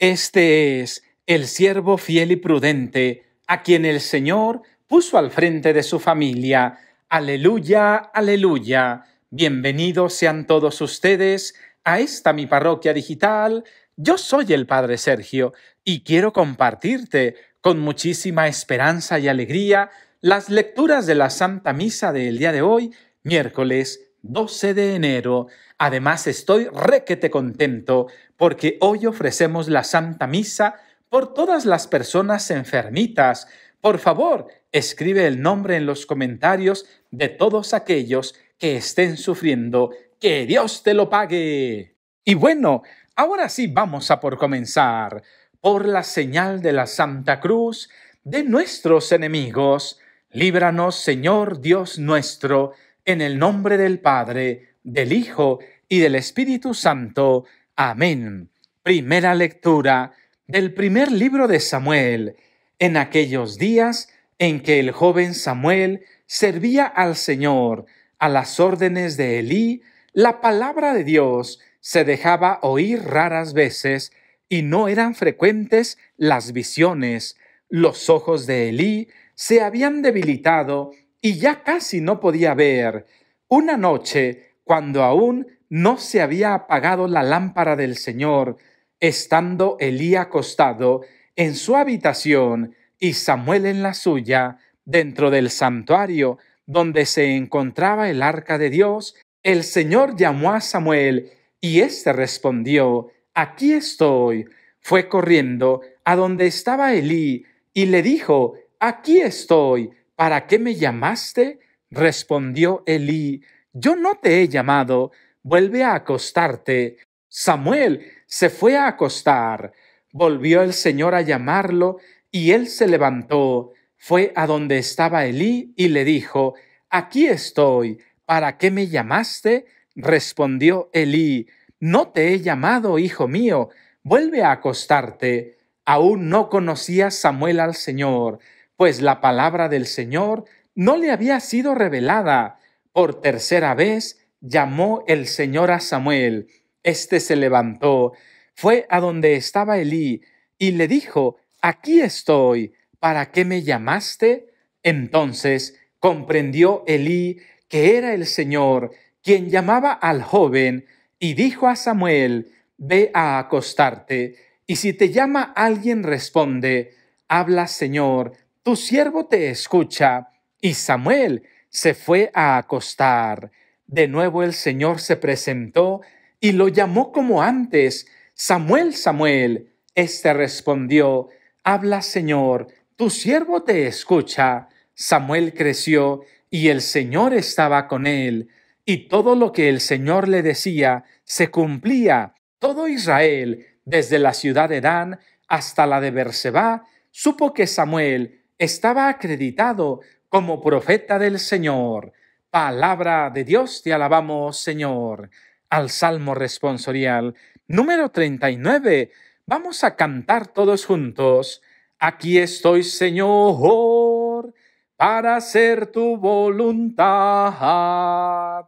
Este es el siervo fiel y prudente, a quien el Señor puso al frente de su familia. Aleluya, aleluya. Bienvenidos sean todos ustedes a esta mi parroquia digital. Yo soy el Padre Sergio y quiero compartirte con muchísima esperanza y alegría las lecturas de la Santa Misa del día de hoy, miércoles 12 de enero. Además, estoy requete contento porque hoy ofrecemos la Santa Misa por todas las personas enfermitas. Por favor, escribe el nombre en los comentarios de todos aquellos que estén sufriendo. Que Dios te lo pague. Y bueno, ahora sí vamos a por comenzar. Por la señal de la Santa Cruz de nuestros enemigos, líbranos, Señor Dios nuestro en el nombre del Padre, del Hijo y del Espíritu Santo. Amén. Primera lectura del primer libro de Samuel. En aquellos días en que el joven Samuel servía al Señor a las órdenes de Elí, la palabra de Dios se dejaba oír raras veces y no eran frecuentes las visiones. Los ojos de Elí se habían debilitado y ya casi no podía ver, una noche, cuando aún no se había apagado la lámpara del Señor, estando Elí acostado en su habitación y Samuel en la suya, dentro del santuario donde se encontraba el arca de Dios, el Señor llamó a Samuel y éste respondió, Aquí estoy. Fue corriendo a donde estaba Elí y le dijo, Aquí estoy. ¿Para qué me llamaste? Respondió Elí, yo no te he llamado, vuelve a acostarte. Samuel se fue a acostar. Volvió el Señor a llamarlo, y él se levantó, fue a donde estaba Elí y le dijo, Aquí estoy, ¿para qué me llamaste? Respondió Elí, No te he llamado, hijo mío, vuelve a acostarte. Aún no conocía Samuel al Señor, pues la palabra del Señor no le había sido revelada. Por tercera vez llamó el Señor a Samuel. Este se levantó, fue a donde estaba Elí y le dijo, Aquí estoy, ¿para qué me llamaste? Entonces comprendió Elí que era el Señor quien llamaba al joven y dijo a Samuel, Ve a acostarte, y si te llama alguien responde, Habla Señor, tu siervo te escucha. Y Samuel se fue a acostar. De nuevo el Señor se presentó y lo llamó como antes, Samuel, Samuel. Este respondió, Habla, Señor, tu siervo te escucha. Samuel creció y el Señor estaba con él, y todo lo que el Señor le decía se cumplía. Todo Israel, desde la ciudad de Dan hasta la de Berseba, supo que Samuel estaba acreditado como profeta del Señor. Palabra de Dios, te alabamos, Señor. Al Salmo responsorial número 39, vamos a cantar todos juntos. Aquí estoy, Señor, para hacer tu voluntad.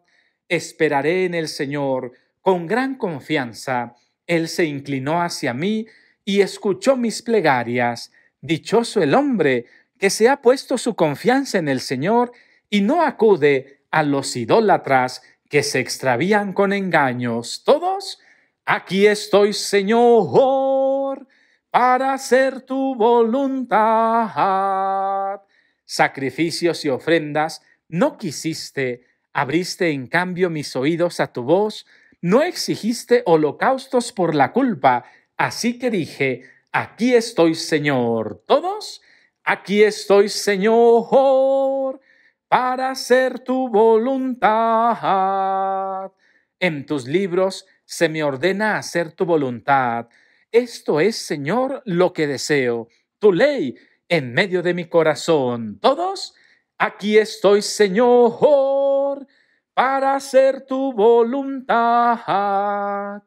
Esperaré en el Señor con gran confianza. Él se inclinó hacia mí y escuchó mis plegarias. Dichoso el hombre que se ha puesto su confianza en el Señor y no acude a los idólatras que se extravían con engaños. Todos, aquí estoy, Señor, para hacer tu voluntad. Sacrificios y ofrendas no quisiste, abriste en cambio mis oídos a tu voz, no exigiste holocaustos por la culpa, así que dije, aquí estoy, Señor. Todos, Aquí estoy, Señor, para hacer tu voluntad. En tus libros se me ordena hacer tu voluntad. Esto es, Señor, lo que deseo. Tu ley en medio de mi corazón. Todos, aquí estoy, Señor, para hacer tu voluntad.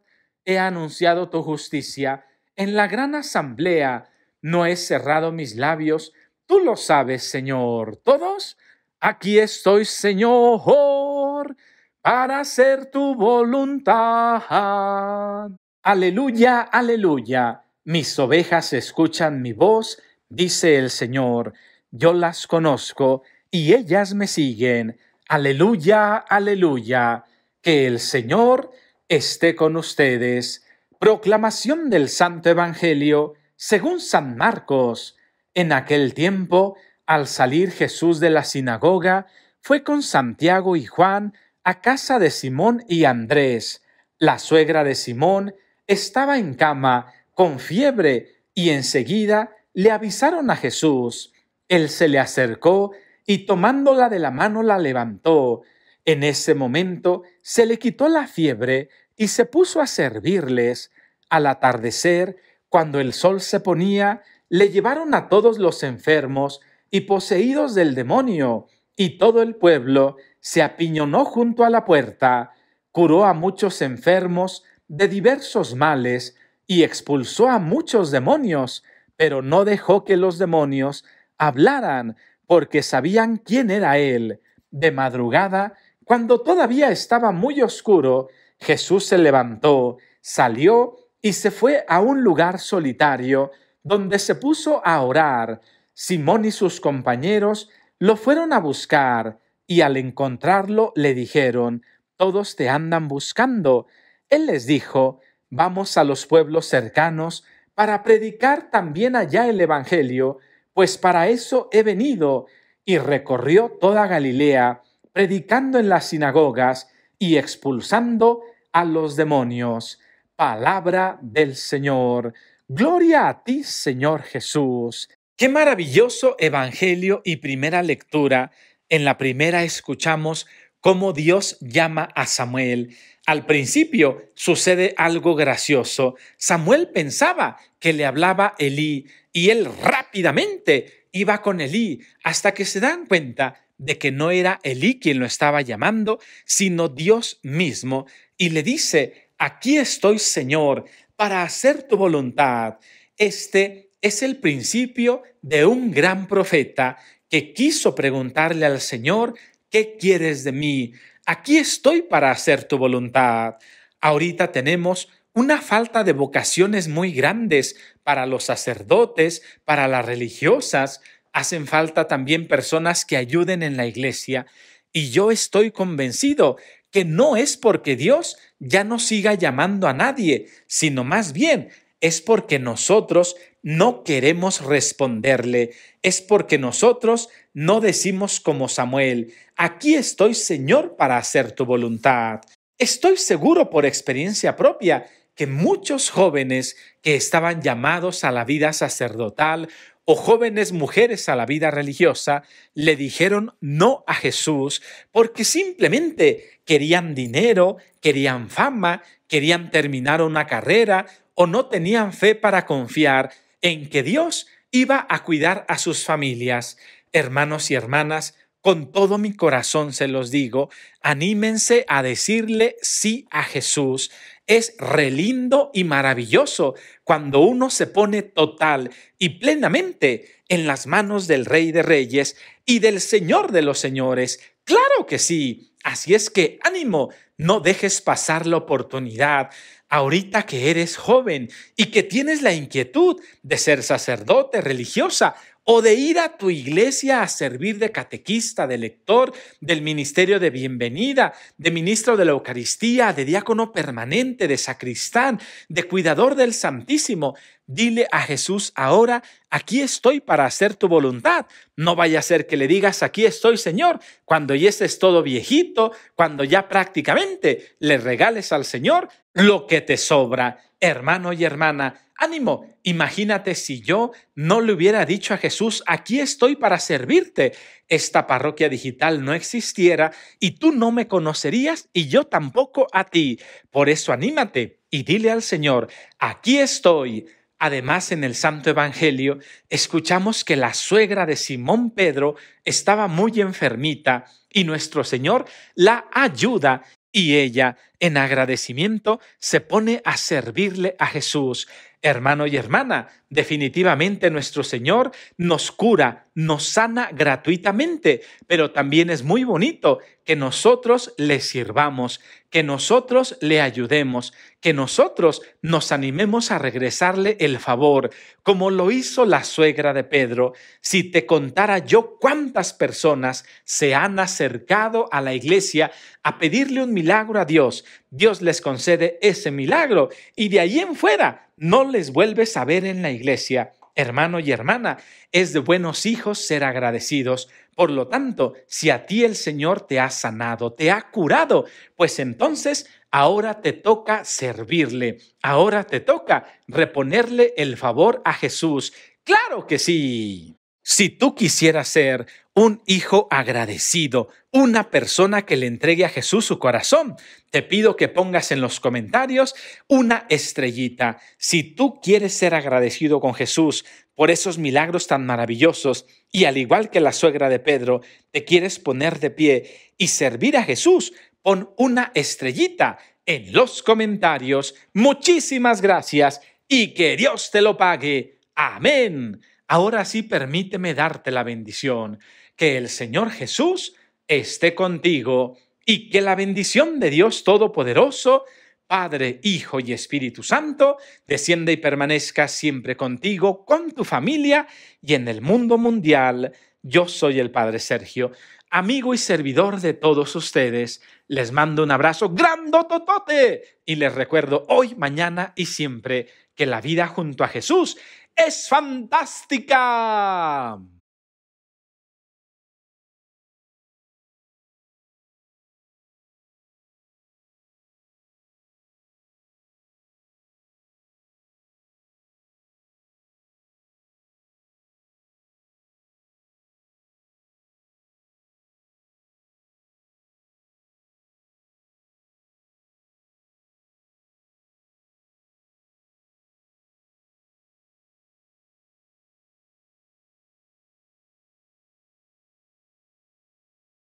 He anunciado tu justicia en la gran asamblea no he cerrado mis labios. Tú lo sabes, Señor. Todos, aquí estoy, Señor, para hacer tu voluntad. Aleluya, aleluya. Mis ovejas escuchan mi voz, dice el Señor. Yo las conozco y ellas me siguen. Aleluya, aleluya. Que el Señor esté con ustedes. Proclamación del Santo Evangelio según San Marcos, en aquel tiempo, al salir Jesús de la sinagoga, fue con Santiago y Juan a casa de Simón y Andrés. La suegra de Simón estaba en cama, con fiebre, y enseguida le avisaron a Jesús. Él se le acercó y tomándola de la mano la levantó. En ese momento se le quitó la fiebre y se puso a servirles. Al atardecer, cuando el sol se ponía, le llevaron a todos los enfermos y poseídos del demonio, y todo el pueblo se apiñonó junto a la puerta, curó a muchos enfermos de diversos males y expulsó a muchos demonios, pero no dejó que los demonios hablaran, porque sabían quién era él. De madrugada, cuando todavía estaba muy oscuro, Jesús se levantó, salió y se fue a un lugar solitario donde se puso a orar. Simón y sus compañeros lo fueron a buscar y al encontrarlo le dijeron, todos te andan buscando. Él les dijo, vamos a los pueblos cercanos para predicar también allá el Evangelio, pues para eso he venido. Y recorrió toda Galilea, predicando en las sinagogas y expulsando a los demonios palabra del Señor. Gloria a ti, Señor Jesús. Qué maravilloso Evangelio y primera lectura. En la primera escuchamos cómo Dios llama a Samuel. Al principio sucede algo gracioso. Samuel pensaba que le hablaba Elí y él rápidamente iba con Elí hasta que se dan cuenta de que no era Elí quien lo estaba llamando, sino Dios mismo, y le dice, aquí estoy, Señor, para hacer tu voluntad. Este es el principio de un gran profeta que quiso preguntarle al Señor, ¿qué quieres de mí? Aquí estoy para hacer tu voluntad. Ahorita tenemos una falta de vocaciones muy grandes para los sacerdotes, para las religiosas. Hacen falta también personas que ayuden en la iglesia. Y yo estoy convencido que no es porque Dios ya no siga llamando a nadie, sino más bien es porque nosotros no queremos responderle, es porque nosotros no decimos como Samuel, aquí estoy Señor para hacer tu voluntad. Estoy seguro por experiencia propia que muchos jóvenes que estaban llamados a la vida sacerdotal o jóvenes mujeres a la vida religiosa le dijeron no a Jesús porque simplemente querían dinero, querían fama, querían terminar una carrera o no tenían fe para confiar en que Dios iba a cuidar a sus familias. Hermanos y hermanas, con todo mi corazón se los digo, anímense a decirle sí a Jesús. Es relindo y maravilloso cuando uno se pone total y plenamente en las manos del Rey de Reyes y del Señor de los Señores. Claro que sí. Así es que ánimo, no dejes pasar la oportunidad ahorita que eres joven y que tienes la inquietud de ser sacerdote, religiosa o de ir a tu iglesia a servir de catequista, de lector, del ministerio de bienvenida, de ministro de la Eucaristía, de diácono permanente, de sacristán, de cuidador del Santísimo. Dile a Jesús ahora, aquí estoy para hacer tu voluntad. No vaya a ser que le digas, aquí estoy, Señor, cuando ya estés todo viejito, cuando ya prácticamente le regales al Señor lo que te sobra. Hermano y hermana, Ánimo, imagínate si yo no le hubiera dicho a Jesús, aquí estoy para servirte. Esta parroquia digital no existiera y tú no me conocerías y yo tampoco a ti. Por eso anímate y dile al Señor, aquí estoy. Además, en el Santo Evangelio escuchamos que la suegra de Simón Pedro estaba muy enfermita y nuestro Señor la ayuda y ella, en agradecimiento, se pone a servirle a Jesús. Hermano y hermana, definitivamente nuestro Señor nos cura, nos sana gratuitamente, pero también es muy bonito que nosotros le sirvamos, que nosotros le ayudemos, que nosotros nos animemos a regresarle el favor, como lo hizo la suegra de Pedro. Si te contara yo cuántas personas se han acercado a la iglesia a pedirle un milagro a Dios, Dios les concede ese milagro y de ahí en fuera no les vuelves a ver en la iglesia hermano y hermana, es de buenos hijos ser agradecidos. Por lo tanto, si a ti el Señor te ha sanado, te ha curado, pues entonces ahora te toca servirle, ahora te toca reponerle el favor a Jesús. Claro que sí. Si tú quisieras ser un hijo agradecido, una persona que le entregue a Jesús su corazón, te pido que pongas en los comentarios una estrellita. Si tú quieres ser agradecido con Jesús por esos milagros tan maravillosos y al igual que la suegra de Pedro, te quieres poner de pie y servir a Jesús, pon una estrellita en los comentarios. Muchísimas gracias y que Dios te lo pague. Amén. Ahora sí permíteme darte la bendición. Que el Señor Jesús esté contigo y que la bendición de Dios Todopoderoso, Padre, Hijo y Espíritu Santo, descienda y permanezca siempre contigo, con tu familia y en el mundo mundial. Yo soy el Padre Sergio, amigo y servidor de todos ustedes. Les mando un abrazo grandototote y les recuerdo hoy, mañana y siempre que la vida junto a Jesús es fantástica.